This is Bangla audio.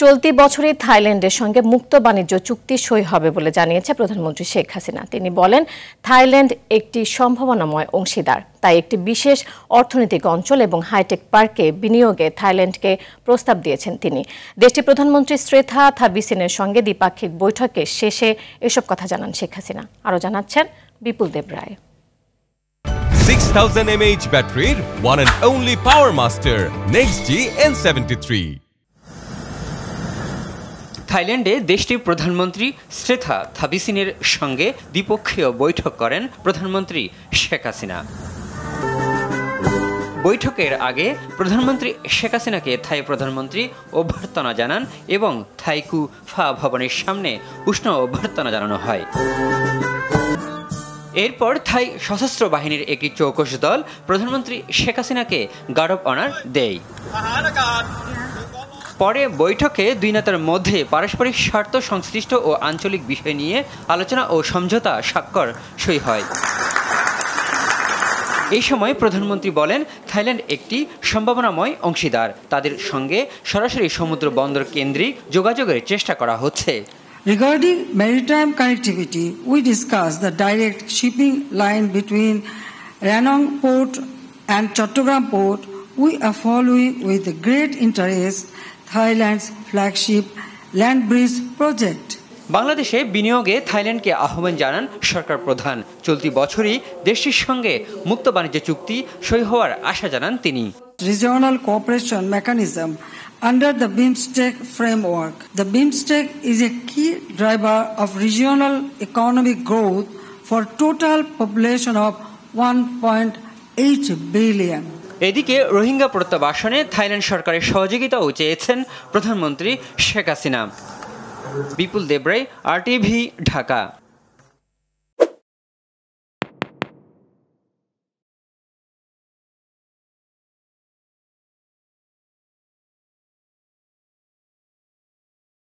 চলতি বছরে থাইল্যান্ডের সঙ্গে মুক্ত বাণিজ্য চুক্তি সই হবে বলে জানিয়েছে প্রধানমন্ত্রী শেখ হাসিনা তিনি বলেন থাইল্যান্ড একটি সম্ভাবনাময় অংশীদার তাই একটি বিশেষ অর্থনৈতিক অঞ্চল এবং হাইটেক পার্কে বিনিয়োগে থাইল্যান্ডকে প্রস্তাব দিয়েছেন তিনি দেশটির প্রধানমন্ত্রী শ্রেথা থাবিসিনের সঙ্গে দ্বিপাক্ষিক বৈঠকে শেষে এসব কথা জানান শেখ হাসিনা আরও জানাচ্ছেন Bipul Deb Roy 6000 mAh battery, one and only power master next G N seventy three থাইল্যান্ডে দেশটির প্রধানমন্ত্রী শ্রেথা থাবিসিনের সঙ্গে দ্বিপক্ষীয় বৈঠক করেন প্রধানমন্ত্রী শেখ হাসিনা বৈঠকের আগে প্রধানমন্ত্রী শেখ হাসিনাকে থাই প্রধানমন্ত্রী অভ্যর্থনা জানান এবং থাইকু ফা ভবনের সামনে উষ্ণ অভ্যর্থনা জানানো হয় এরপর থাই সশস্ত্র বাহিনীর একটি চৌকশ দল প্রধানমন্ত্রী শেখ হাসিনাকে গার্ড অনার দেয় পরে বৈঠকে দুই নেতার মধ্যে পারস্পরিক স্বার্থ সংশ্লিষ্ট ও আঞ্চলিক বিষয় নিয়ে আলোচনা ও সমঝোতা স্বাক্ষর সই হয় এই সময় প্রধানমন্ত্রী বলেন থাইল্যান্ড একটি সম্ভাবনাময় অংশীদার তাদের সঙ্গে সরাসরি সমুদ্র বন্দর কেন্দ্রিক যোগাযোগের চেষ্টা করা হচ্ছে Regarding maritime connectivity, we discussed the direct shipping line between Ranong port and Chattogram port. We are following with great interest Thailand's flagship land bridge project বাংলাদেশে বিনিয়োগে থাইল্যান্ডকে আহ্বান জানান সরকার প্রধান চলতি বছরই দেশটির সঙ্গে মুক্ত বাণিজ্য চুক্তি সই হওয়ার আশা জানান তিনি regional cooperation mechanism under the BIMSTEC framework the BIMSTEC is a key driver of regional economic growth for total population of one point eight billion এদিকে রোহিঙ্গা প্রত্যাবাসনে থাইল্যান্ড সরকারের সহযোগিতাও চেয়েছেন প্রধানমন্ত্রী শেখ হাসিনা বিপুল দেবরাই আরটিভি ঢাকা